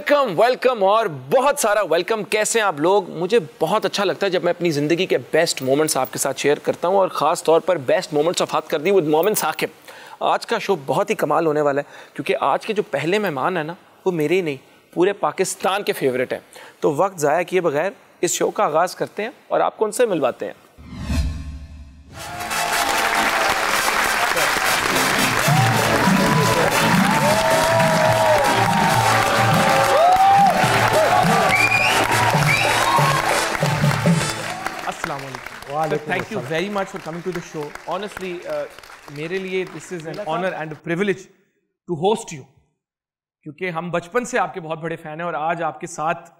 Welcome welcome और बहुत सारा वेलकम कैसे हैं आप लोग मुझे बहुत अच्छा लगता है जब मैं अपनी ज़िंदगी के बेस्ट मोमेंट्स आपके साथ शेयर करता हूं और ख़ास तौर पर बेस्ट मोमेंट्स ऑफ हाथ कर दी विद मोमेंट्स साकिब आज का शो बहुत ही कमाल होने वाला है क्योंकि आज के जो पहले मेहमान हैं ना वो मेरे ही नहीं पूरे पाकिस्तान के फेवरेट हैं तो वक्त ज़ाया किए बगैर इस शो का आगाज़ करते हैं और आपको उनसे मिलवाते हैं so thank you very much for coming to the show. Honestly, uh, मेरे लिए this is an honour and privilege to host you क्योंकि हम बचपन से आपके बहुत बड़े फैन हैं और आज आपके साथ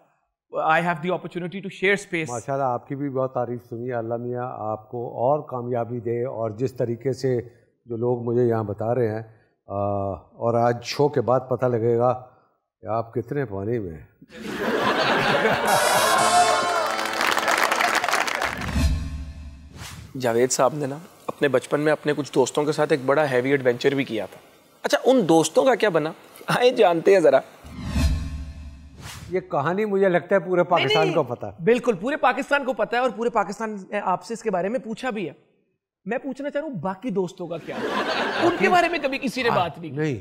I have the opportunity to share space माशाल्लाह आपकी भी बहुत तारीफ सुनी अल्लाह मियाँ आपको और कामयाबी दे और जिस तरीके से जो लोग मुझे यहाँ बता रहे हैं आ, uh, और आज शो के बाद पता लगेगा कि आप कितने पानी में हैं जावेद साहब ने ना अपने बचपन में अपने कुछ दोस्तों के साथ एक बड़ा हैवी एडवेंचर भी किया था अच्छा उन दोस्तों का क्या बना आए जानते हैं ज़रा ये कहानी मुझे लगता है पूरे पाकिस्तान नहीं, को पता है बिल्कुल पूरे पाकिस्तान को पता है और पूरे पाकिस्तान ने आपसे इसके बारे में पूछा भी है मैं पूछना चाह रहा हूँ बाकी दोस्तों का क्या उनके बारे में कभी किसी ने बात नहीं नहीं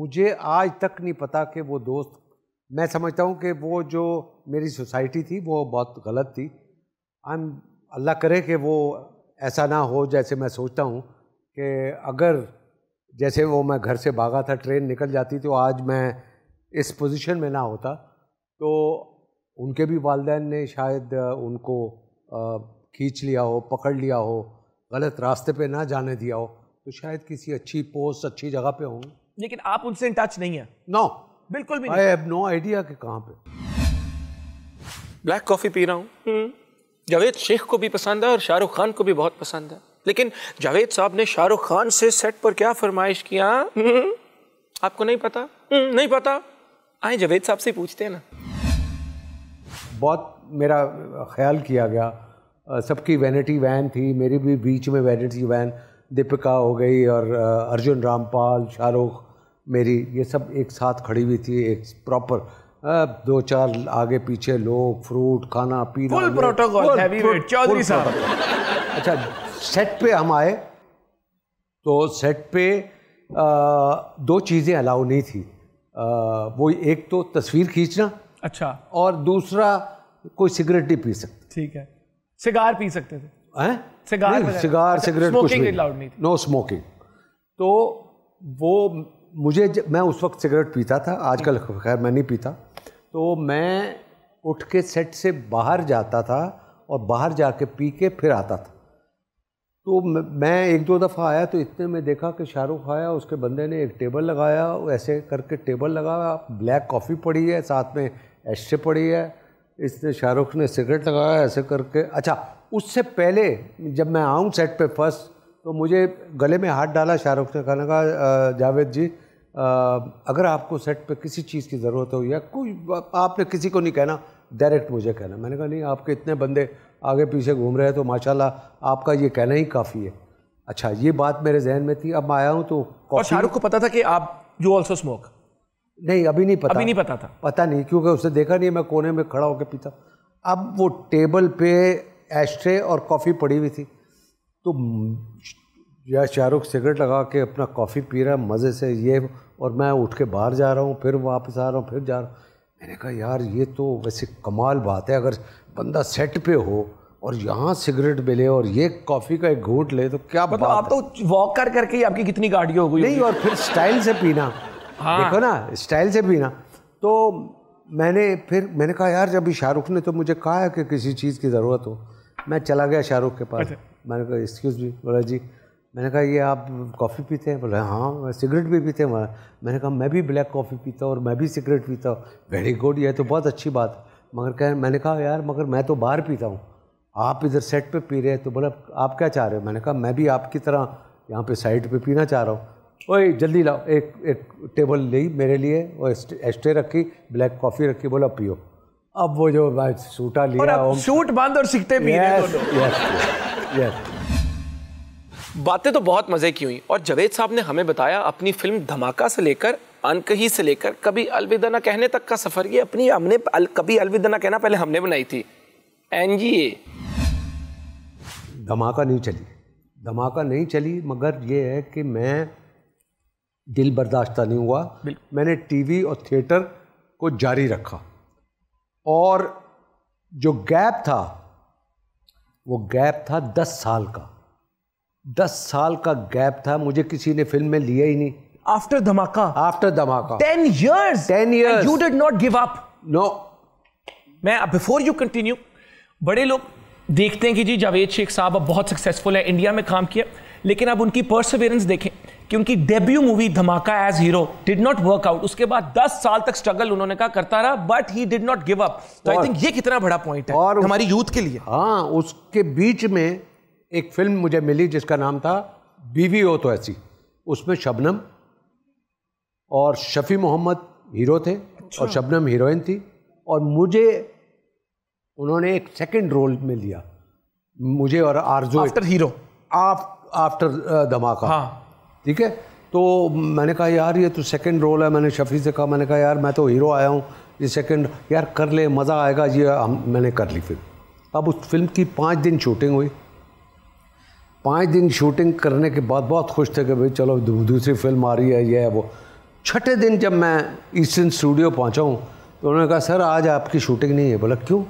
मुझे आज तक नहीं पता कि वो दोस्त मैं समझता हूँ कि वो जो मेरी सोसाइटी थी वो बहुत गलत थी अल्लाह करे कि वो ऐसा ना हो जैसे मैं सोचता हूँ कि अगर जैसे वो मैं घर से भागा था ट्रेन निकल जाती तो आज मैं इस पोजीशन में ना होता तो उनके भी वालदेन ने शायद उनको खींच लिया हो पकड़ लिया हो गलत रास्ते पे ना जाने दिया हो तो शायद किसी अच्छी पोस्ट अच्छी जगह पे होंगे लेकिन आप उनसे इन टच नहीं है नो no. बिल्कुल भी आई हैव नो आइडिया कि कहाँ पे ब्लैक कॉफ़ी पी रहा हूँ हम्म। जावेद शेख को भी पसंद है और शाहरुख खान को भी बहुत पसंद है लेकिन जावेद साहब ने शाहरुख खान से सेट पर क्या फरमाइश किया आपको नहीं पता हम्म, नहीं पता आए जावेद साहब से पूछते हैं ना बहुत मेरा ख्याल किया गया सबकी वैनिटी वैन थी मेरी भी बीच में वैनिटी वैन दीपिका हो गई और अर्जुन रामपाल शाहरुख मेरी ये सब एक साथ खड़ी हुई थी एक प्रॉपर दो चार आगे पीछे लोग फ्रूट खाना पीना प्रोटोकॉल चौधरी साहब अच्छा सेट पे हम आए तो सेट पे आ, दो चीज़ें अलाउ नहीं थी आ, वो एक तो तस्वीर खींचना अच्छा और दूसरा कोई सिगरेट नहीं पी सकते ठीक है सिगार पी सकते थे हैं सिगार सिगार सिगरेट अच्छा, कुछ नहीं अलाउड नहीं नो स्मोकिंग तो वो मुझे मैं उस वक्त सिगरेट पीता था आजकल खैर मैं नहीं पीता तो मैं उठ के सेट से बाहर जाता था और बाहर जाके पी के फिर आता था तो मैं एक दो दफ़ा आया तो इतने में देखा कि शाहरुख आया उसके बंदे ने एक टेबल लगाया ऐसे करके टेबल लगाया ब्लैक कॉफ़ी पड़ी है साथ में एशे पड़ी है इसने शाहरुख ने सिगरेट लगाया ऐसे करके अच्छा उससे पहले जब मैं आऊँ सेट पे फर्स्ट तो मुझे गले में हाथ डाला शाहरुख ने कहने कहा जावेद जी अगर आपको सेट पे किसी चीज़ की ज़रूरत हो या कोई आपने किसी को नहीं कहना डायरेक्ट मुझे कहना मैंने कहा नहीं आपके इतने बंदे आगे पीछे घूम रहे हैं तो माशाल्लाह आपका ये कहना ही काफ़ी है अच्छा ये बात मेरे जहन में थी अब मैं आया हूँ तो और शाहरुख को पता था कि आप यू ऑल्सो स्मोक नहीं अभी नहीं पता अभी नहीं पता था पता नहीं क्योंकि उसने देखा नहीं मैं कोने में खड़ा होकर पीता अब वो टेबल पे एस्ट्रे और कॉफ़ी पड़ी हुई थी तो या शाहरुख सिगरेट लगा के अपना कॉफ़ी पी रहा है मज़े से ये और मैं उठ के बाहर जा रहा हूँ फिर वापस आ रहा हूँ फिर जा रहा हूँ मैंने कहा यार ये तो वैसे कमाल बात है अगर बंदा सेट पे हो और यहाँ सिगरेट मिले और ये कॉफ़ी का एक घूट ले तो क्या मतलब आप तो वॉक कर करके ही आपकी कितनी गाड़ियाँ हो गई नहीं और फिर स्टाइल से पीना हाँ। देखो ना स्टाइल से पीना तो मैंने फिर मैंने कहा यार जब शाहरुख ने तो मुझे कहा है कि किसी चीज़ की ज़रूरत हो मैं चला गया शाहरुख के पास अच्छा। मैंने कहा एक्सक्यूज़ मी बोला जी मैंने कहा ये आप कॉफ़ी पीते हैं बोले हाँ मैं सिगरेट भी पीते हैं मैंने कहा मैं भी ब्लैक कॉफ़ी पीता हूँ और मैं भी सिगरेट पीता हूँ वेरी गुड ये तो बहुत अच्छी बात मगर कह मैंने कहा यार मगर मैं तो बाहर पीता हूँ आप इधर सेट पे पी रहे हैं तो बोला आप क्या चाह रहे हो मैंने कहा मैं भी आपकी तरह यहाँ पे साइड पे पीना चाह रहा हूँ ओए जल्दी लाओ एक एक टेबल ली मेरे लिए और एस्ट्रे रखी ब्लैक कॉफ़ी रखी बोला पियो अब वो जो सूटा लिया और सूट बांध और सीखते यस यस यस बातें तो बहुत मज़े की हुई और जवेद साहब ने हमें बताया अपनी फिल्म धमाका से लेकर अनकही से लेकर कभी अलविदा ना कहने तक का सफ़र ये अपनी हमने अल, कभी अलविदा ना कहना पहले हमने बनाई थी एन जी ए धमाका नहीं चली धमाका नहीं चली मगर ये है कि मैं दिल बर्दाश्त नहीं हुआ मैंने टीवी और थिएटर को जारी रखा और जो गैप था वो गैप था दस साल का दस साल का गैप था मुझे किसी ने फिल्म में लिया ही नहीं after Dhamaka after Dhamaka ten years ten years you did not give up no मैं बिफोर यू कंटिन्यू बड़े लोग देखते हैं कि जी जावेद शेख साहब अब बहुत सक्सेसफुल है इंडिया में काम किया लेकिन अब उनकी परसिवेरेंस देखें कि उनकी debut movie Dhamaka as hero did not work out उसके बाद दस साल तक स्ट्रगल उन्होंने कहा करता रहा but he did not give up तो आई थिंक ये कितना बड़ा पॉइंट है और हमारी यूथ के लिए हाँ उसके बीच में एक फिल्म मुझे मिली जिसका नाम था बीवी हो तो ऐसी उसमें शबनम और शफ़ी मोहम्मद हीरो थे अच्छा। और शबनम हीरोइन थी और मुझे उन्होंने एक सेकंड रोल में लिया मुझे और आरजू आफ्टर हीरो आफ्टर धमाका हाँ ठीक है तो मैंने कहा यार ये तो सेकंड रोल है मैंने शफ़ी से कहा मैंने कहा यार मैं तो हीरो आया हूँ ये सेकंड यार कर ले मज़ा आएगा ये हम मैंने कर ली फिल्म अब उस फिल्म की पाँच दिन शूटिंग हुई पाँच दिन शूटिंग करने के बाद बहुत खुश थे कि भाई चलो दूसरी फिल्म आ रही है यह है वो छठे दिन जब मैं ईस्टर्न स्टूडियो पहुँचा हूँ तो उन्होंने कहा सर आज आपकी शूटिंग नहीं है बोला क्यों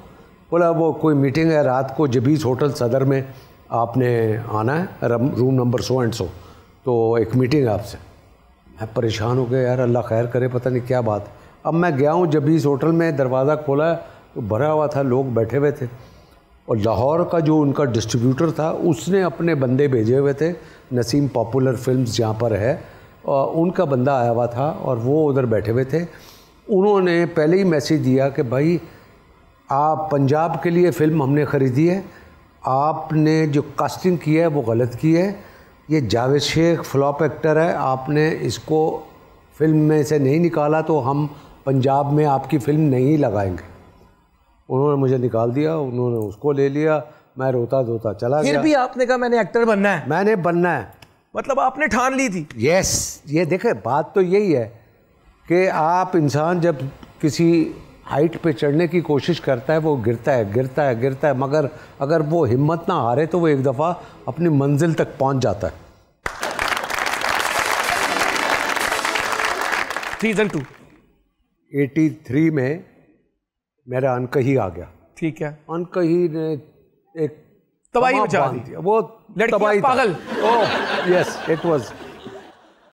बोला वो कोई मीटिंग है रात को जबीज़ होटल सदर में आपने आना है room number so and so तो एक मीटिंग है आपसे मैं परेशान हो गया यार अल्लाह खैर करे पता नहीं क्या बात अब मैं गया हूँ जबीज़ होटल में दरवाज़ा खोला तो भरा हुआ था लोग बैठे हुए थे और लाहौर का जो उनका डिस्ट्रीब्यूटर था उसने अपने बंदे भेजे हुए थे नसीम पॉपुलर फिल्म जहाँ पर है और उनका बंदा आया हुआ था और वो उधर बैठे हुए थे उन्होंने पहले ही मैसेज दिया कि भाई आप पंजाब के लिए फ़िल्म हमने ख़रीदी है आपने जो कास्टिंग की है वो गलत की है ये जावेद शेख फ्लॉप एक्टर है आपने इसको फ़िल्म में से नहीं निकाला तो हम पंजाब में आपकी फ़िल्म नहीं लगाएंगे उन्होंने मुझे निकाल दिया उन्होंने उसको ले लिया मैं रोता धोता चला फिर गया। भी आपने कहा मैंने एक्टर बनना है मैंने बनना है मतलब आपने ठान ली थी यस ये देखे बात तो यही है कि आप इंसान जब किसी हाइट पे चढ़ने की कोशिश करता है वो गिरता है गिरता है गिरता है मगर अगर वो हिम्मत ना हारे तो वो एक दफ़ा अपनी मंजिल तक पहुंच जाता है सीजन टू एटी थ्री में मेरा अनकही आ गया ठीक है अनकही ने एक तबाही मचा दी वो लड़की पागल ओह यस इट वाज